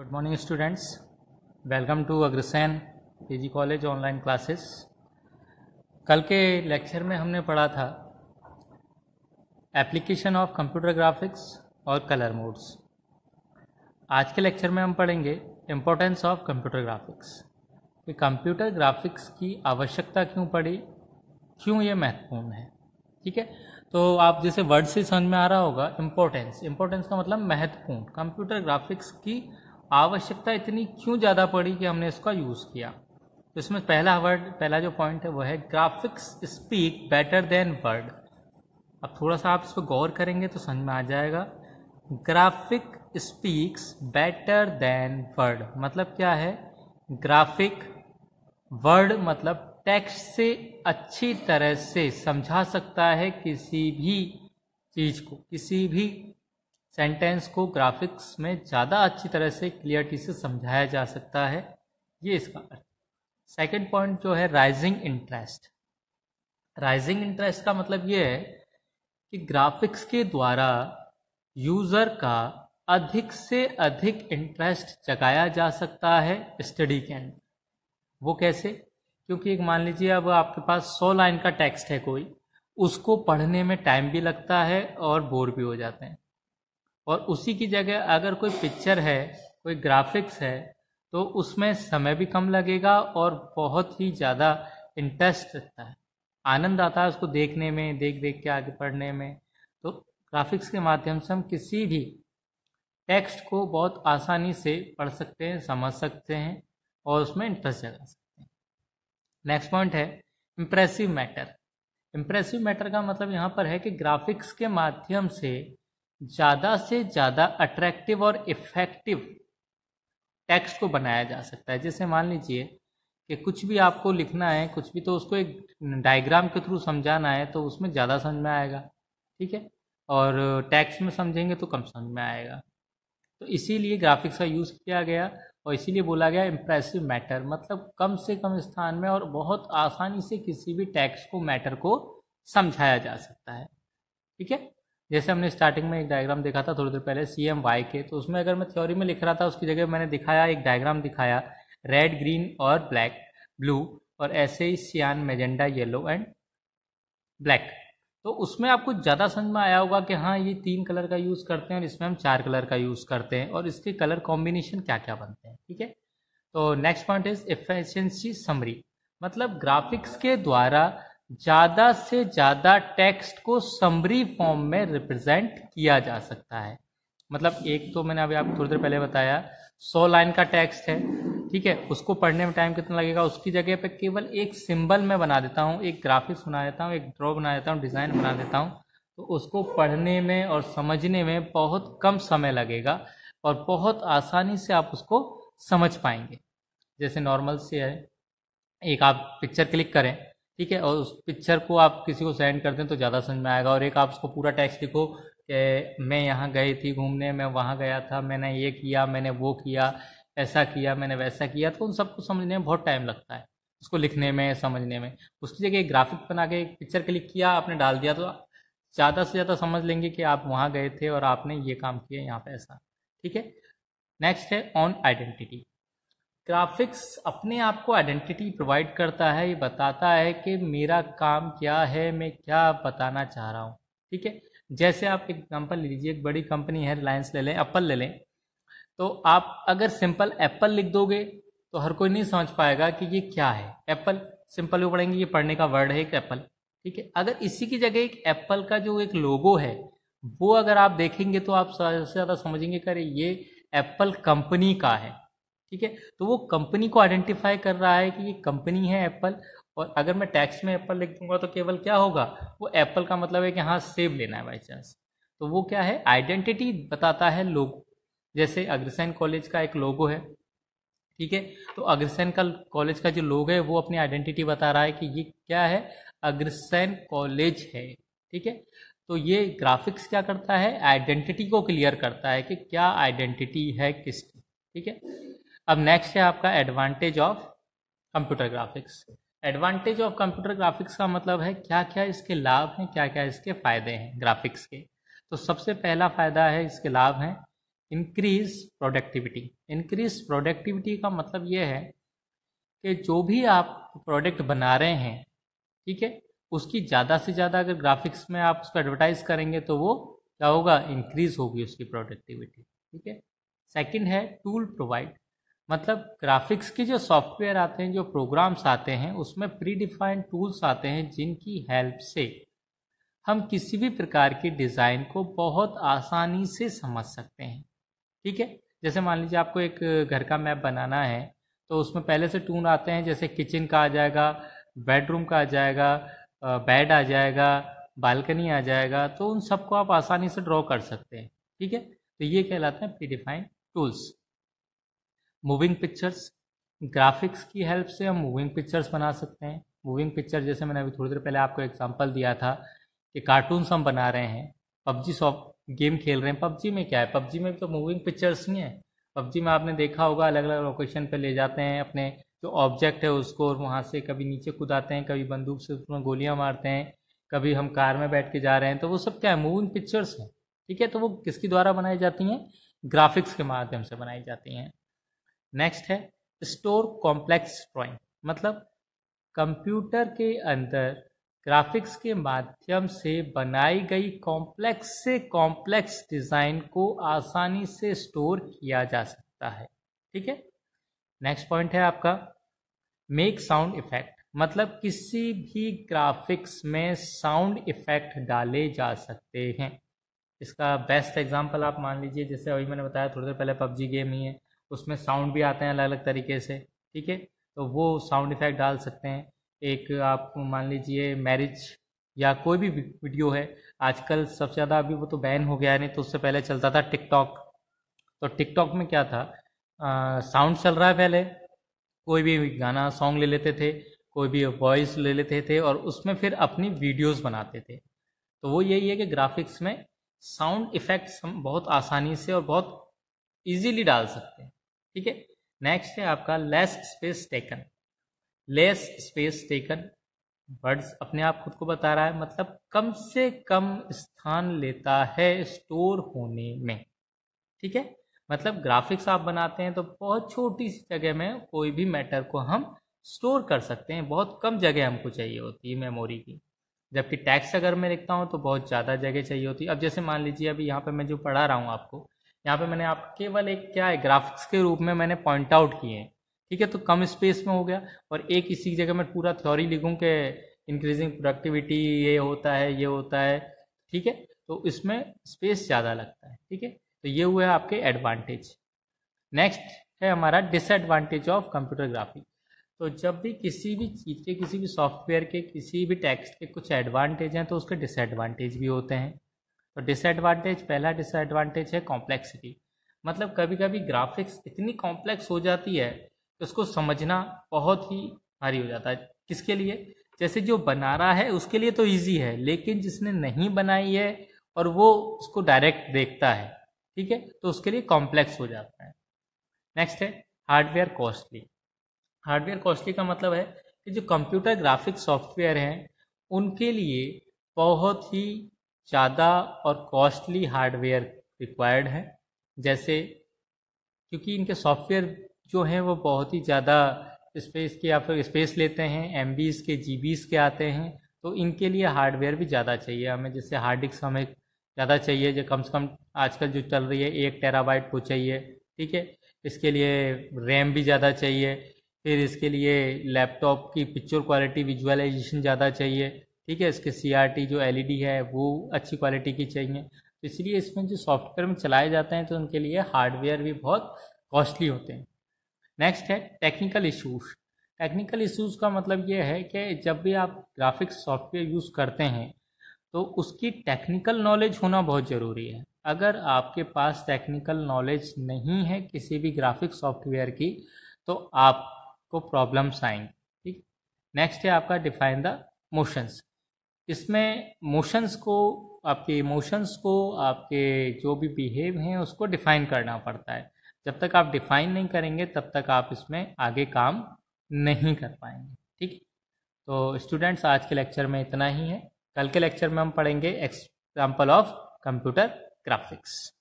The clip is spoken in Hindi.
good morning students welcome to Agrasen PG college online classes कल के लेक्चर में हमने पढ़ा था एप्लीकेशन ऑफ कंप्यूटर ग्राफिक्स और कलर मोड्स आज के लेक्चर में हम पढ़ेंगे इम्पोर्टेंस ऑफ कंप्यूटर ग्राफिक्स कि कंप्यूटर ग्राफिक्स की आवश्यकता क्यों पड़ी क्यों ये महत्वपूर्ण है ठीक है तो आप जैसे वर्ड से समझ में आ रहा होगा इम्पोर्टेंस इम्पोर्टेंस का मतलब महत्वपूर्ण कंप्यूटर ग्राफिक्स की आवश्यकता इतनी क्यों ज़्यादा पड़ी कि हमने इसका यूज़ किया तो इसमें पहला वर्ड पहला जो पॉइंट है वो है graphics speak better than word अब थोड़ा सा आप इस पर गौर करेंगे तो समझ में आ जाएगा graphic speaks better than word मतलब क्या है ग्राफिक वर्ड मतलब टेक्स्ट से अच्छी तरह से समझा सकता है किसी भी चीज़ को किसी भी सेंटेंस को ग्राफिक्स में ज़्यादा अच्छी तरह से क्लियरिटी से समझाया जा सकता है ये इसका अर्थ सेकेंड पॉइंट जो है राइजिंग इंटरेस्ट राइजिंग इंटरेस्ट का मतलब ये है कि ग्राफिक्स के द्वारा यूज़र का अधिक से अधिक इंटरेस्ट जगाया जा सकता है स्टडी के अंदर वो कैसे क्योंकि एक मान लीजिए अब आपके पास सौ लाइन का टेक्स्ट है कोई उसको पढ़ने में टाइम भी लगता है और बोर भी हो जाते हैं और उसी की जगह अगर कोई पिक्चर है कोई ग्राफिक्स है तो उसमें समय भी कम लगेगा और बहुत ही ज़्यादा इंटरेस्ट रहता है आनंद आता है उसको देखने में देख देख के आगे पढ़ने में तो ग्राफिक्स के माध्यम से हम किसी भी टेक्स्ट को बहुत आसानी से पढ़ सकते हैं समझ सकते हैं और उसमें इंटरेस्ट जगा सकते हैं नेक्स्ट पॉइंट है इम्प्रेसिव मैटर इम्प्रेसिव मैटर का मतलब यहाँ पर है कि ग्राफिक्स के माध्यम से ज़्यादा से ज़्यादा अट्रैक्टिव और इफ़ेक्टिव टेक्स्ट को बनाया जा सकता है जैसे मान लीजिए कि कुछ भी आपको लिखना है कुछ भी तो उसको एक डायग्राम के थ्रू समझाना है तो उसमें ज़्यादा समझ में आएगा ठीक है और टेक्स्ट में समझेंगे तो कम समझ में आएगा तो इसीलिए ग्राफिक्स का यूज़ किया गया और इसीलिए बोला गया इम्प्रेसिव मैटर मतलब कम से कम स्थान में और बहुत आसानी से किसी भी टैक्स को मैटर को समझाया जा सकता है ठीक है जैसे हमने स्टार्टिंग में एक डायग्राम देखा था थोड़ी देर पहले सी एम वाई के तो उसमें अगर मैं थ्योरी में लिख रहा था उसकी जगह मैंने दिखाया एक डायग्राम दिखाया रेड ग्रीन और ब्लैक ब्लू और ऐसे ही सियान मेजेंडा येलो एंड ब्लैक तो उसमें आपको ज़्यादा समझ में आया होगा कि हाँ ये तीन कलर का यूज़ करते हैं और इसमें हम चार कलर का यूज़ करते हैं और इसके कलर कॉम्बिनेशन क्या क्या बनते हैं ठीक है तो next point is efficiency summary मतलब ग्राफिक्स के द्वारा ज़्यादा से ज़्यादा टेक्स्ट को समरी फॉर्म में रिप्रेजेंट किया जा सकता है मतलब एक तो मैंने अभी आपको थोड़ी देर पहले बताया सौ लाइन का टेक्स्ट है ठीक है उसको पढ़ने में टाइम कितना लगेगा उसकी जगह पे केवल एक सिंबल में बना देता हूँ एक ग्राफिक्स बना देता हूँ एक ड्रॉ बना देता हूँ डिज़ाइन बना देता हूँ तो उसको पढ़ने में और समझने में बहुत कम समय लगेगा और बहुत आसानी से आप उसको समझ पाएंगे जैसे नॉर्मल से है एक आप पिक्चर क्लिक करें ठीक है और उस पिक्चर को आप किसी को सेंड कर दें तो ज़्यादा समझ में आएगा और एक आप उसको पूरा टेक्स्ट लिखो कि मैं यहाँ गई थी घूमने मैं वहाँ गया था मैंने ये किया मैंने वो किया ऐसा किया मैंने वैसा किया तो उन सबको समझने में बहुत टाइम लगता है उसको लिखने में समझने में उसकी जगह एक ग्राफिक बना के एक पिक्चर क्लिक किया आपने डाल दिया तो ज़्यादा से ज़्यादा समझ लेंगे कि आप वहाँ गए थे और आपने ये काम किया यहाँ पे ऐसा ठीक है नेक्स्ट है ऑन आइडेंटिटी ग्राफिक्स अपने आप को आइडेंटिटी प्रोवाइड करता है ये बताता है कि मेरा काम क्या है मैं क्या बताना चाह रहा हूँ ठीक है जैसे आप एग्जाम्पल ले लीजिए एक बड़ी कंपनी है रिलायंस ले लें एप्पल ले लें तो आप अगर सिंपल एप्पल लिख दोगे तो हर कोई नहीं समझ पाएगा कि ये क्या है एप्पल सिंपल भी पढ़ेंगे ये पढ़ने का वर्ड है एक एप्पल ठीक है अगर इसी की जगह एक एप्पल का जो एक लोगो है वो अगर आप देखेंगे तो आप सबसे ज़्यादा समझेंगे कि अरे ये एप्पल कंपनी का है ठीक है तो वो कंपनी को आइडेंटिफाई कर रहा है कि ये कंपनी है एप्पल और अगर मैं टैक्स में एप्पल लिख दूंगा तो केवल क्या होगा वो एप्पल का मतलब है कि हाँ सेव लेना है बाई चांस तो वो क्या है आइडेंटिटी बताता है लोगो जैसे अग्रसैन कॉलेज का एक लोगो है ठीक है तो अग्रसैन का कॉलेज का जो लोग है वो अपनी आइडेंटिटी बता रहा है कि ये क्या है अग्रसैन कॉलेज है ठीक है तो ये ग्राफिक्स क्या करता है आइडेंटिटी को क्लियर करता है कि क्या आइडेंटिटी है किसकी ठीक है अब नेक्स्ट है आपका advantage of computer graphics advantage of computer graphics का मतलब है क्या क्या इसके लाभ हैं क्या क्या इसके फायदे हैं ग्राफिक्स के तो सबसे पहला फायदा है इसके लाभ हैं इंक्रीज प्रोडक्टिविटी इंक्रीज प्रोडक्टिविटी का मतलब ये है कि जो भी आप प्रोडक्ट बना रहे हैं ठीक है उसकी ज़्यादा से ज़्यादा अगर ग्राफिक्स में आप उसको एडवर्टाइज करेंगे तो वो क्या होगा इंक्रीज होगी उसकी प्रोडक्टिविटी ठीक है सेकंड है टूल प्रोवाइड मतलब ग्राफिक्स के जो सॉफ्टवेयर आते हैं जो प्रोग्राम्स आते हैं उसमें प्री डिफाइंड टूल्स आते हैं जिनकी हेल्प से हम किसी भी प्रकार के डिज़ाइन को बहुत आसानी से समझ सकते हैं ठीक है जैसे मान लीजिए आपको एक घर का मैप बनाना है तो उसमें पहले से टून आते हैं जैसे किचन का आ जाएगा बेडरूम का आ जाएगा बेड आ जाएगा बालकनी आ जाएगा तो उन सबको आप आसानी से ड्रॉ कर सकते हैं ठीक है तो ये कहलाते हैं predefined tools moving pictures graphics की हेल्प से हम मूविंग पिक्चर्स बना सकते हैं मूविंग पिक्चर जैसे मैंने अभी थोड़ी देर पहले आपको एग्जाम्पल दिया था कि कार्टून्स हम बना रहे हैं पबजी सॉफ्ट गेम खेल रहे हैं पबजी में क्या है पबजी में तो मूविंग पिक्चर्स ही हैं पबजी में आपने देखा होगा अलग अलग लोकेशन पर ले जाते हैं अपने जो ऑब्जेक्ट है उसको और वहाँ से कभी नीचे कूदाते हैं कभी बंदूक से उसमें गोलियाँ मारते हैं कभी हम कार में बैठ के जा रहे हैं तो वो सब क्या है मूविंग पिक्चर्स हैं ठीक है तो वो किसके द्वारा बनाई जाती हैं ग्राफिक्स के माध्यम से बनाई जाती हैं नेक्स्ट है स्टोर कॉम्प्लेक्स ड्राइंग मतलब कंप्यूटर के अंदर ग्राफिक्स के माध्यम से बनाई गई कॉम्प्लेक्स से कॉम्प्लेक्स डिज़ाइन को आसानी से स्टोर किया जा सकता है ठीक है नेक्स्ट पॉइंट है आपका मेक साउंड इफेक्ट मतलब किसी भी ग्राफिक्स में साउंड इफेक्ट डाले जा सकते हैं इसका बेस्ट एग्जांपल आप मान लीजिए जैसे अभी मैंने बताया थोड़ी देर पहले पबजी गेम ही है उसमें साउंड भी आते हैं अलग अलग तरीके से ठीक है तो वो साउंड इफेक्ट डाल सकते हैं एक आप मान लीजिए मैरिज या कोई भी वीडियो है आजकल सबसे ज़्यादा अभी वो तो बैन हो गया है नहीं तो उससे पहले चलता था टिकटॉक तो टिकटॉक में क्या था साउंड चल रहा है पहले कोई भी गाना सॉन्ग ले लेते थे कोई भी वॉइस ले लेते थे और उसमें फिर अपनी वीडियोस बनाते थे तो वो यही है कि ग्राफिक्स में साउंड इफेक्ट्स हम बहुत आसानी से और बहुत इजीली डाल सकते हैं ठीक है नेक्स्ट है आपका less space taken less space taken words अपने आप खुद को बता रहा है मतलब कम से कम स्थान लेता है स्टोर होने में ठीक है मतलब ग्राफिक्स आप बनाते हैं तो बहुत छोटी सी जगह में कोई भी मैटर को हम स्टोर कर सकते हैं बहुत कम जगह हमको चाहिए होती है मेमोरी की जबकि टैक्स अगर मैं लिखता हूँ तो बहुत ज़्यादा जगह चाहिए होती है अब जैसे मान लीजिए अभी यहाँ पर मैं जो पढ़ा रहा हूँ आपको यहाँ पे मैंने आप केवल एक क्या है ग्राफिक्स के रूप में मैंने पॉइंट आउट किए हैं ठीक है तो कम स्पेस में हो गया और एक इसी जगह मैं पूरा थ्योरी लिखूँ कि इंक्रीजिंग प्रोडक्टिविटी ये होता है ये होता है ठीक है तो इसमें स्पेस ज़्यादा लगता है ठीक है तो ये हुए आपके एडवांटेज नेक्स्ट है हमारा डिसएडवांटेज ऑफ कंप्यूटर ग्राफिक तो जब भी किसी भी चीज़ के किसी भी सॉफ्टवेयर के किसी भी टेक्स्ट के कुछ एडवांटेज हैं तो उसके डिसएडवांटेज भी होते हैं तो डिसएडवांटेज पहला डिसएडवांटेज है कॉम्प्लेक्सिटी मतलब कभी कभी ग्राफिक्स इतनी कॉम्प्लेक्स हो जाती है कि उसको समझना बहुत ही भारी हो जाता है किसके लिए जैसे जो बना रहा है उसके लिए तो ईजी है लेकिन जिसने नहीं बनाई है और वो उसको डायरेक्ट देखता है ठीक है तो उसके लिए कॉम्प्लेक्स हो जाता है नेक्स्ट है हार्डवेयर कॉस्टली हार्डवेयर कॉस्टली का मतलब है कि जो कंप्यूटर ग्राफिक सॉफ्टवेयर हैं उनके लिए बहुत ही ज़्यादा और कॉस्टली हार्डवेयर रिक्वायर्ड है जैसे क्योंकि इनके सॉफ्टवेयर जो हैं वो बहुत ही ज़्यादा स्पेस के या फिर स्पेस लेते हैं एम के जी के आते हैं तो इनके लिए हार्डवेयर भी ज़्यादा चाहिए हमें जैसे हार्ड डिस्क हमें ज़्यादा चाहिए जो कम से कम आजकल जो चल रही है एक टेराबाइट को चाहिए ठीक है इसके लिए रैम भी ज़्यादा चाहिए फिर इसके लिए लैपटॉप की पिक्चर क्वालिटी विजुअलाइजेशन ज़्यादा चाहिए ठीक है इसके सी जो एल e है वो अच्छी क्वालिटी की चाहिए तो इसलिए इसमें जो सॉफ्टवेयर में चलाए जाते हैं तो उनके लिए हार्डवेयर भी बहुत कॉस्टली होते हैं नेक्स्ट है टेक्निकल इशूज़ टेक्निकल इशूज़ का मतलब ये है कि जब भी आप ग्राफिक्स सॉफ्टवेयर यूज़ करते हैं तो उसकी टेक्निकल नॉलेज होना बहुत ज़रूरी है अगर आपके पास टेक्निकल नॉलेज नहीं है किसी भी ग्राफिक सॉफ्टवेयर की तो आपको प्रॉब्लम्स आएंगी ठीक नेक्स्ट है आपका डिफाइन द मोशंस इसमें मोशंस को आपके इमोशंस को आपके जो भी बिहेव हैं उसको डिफाइन करना पड़ता है जब तक आप डिफाइन नहीं करेंगे तब तक आप इसमें आगे काम नहीं कर पाएंगे ठीक तो स्टूडेंट्स आज के लेक्चर में इतना ही है कल के लेक्चर में हम पढ़ेंगे एग्जाम्पल ऑफ कंप्यूटर ग्राफिक्स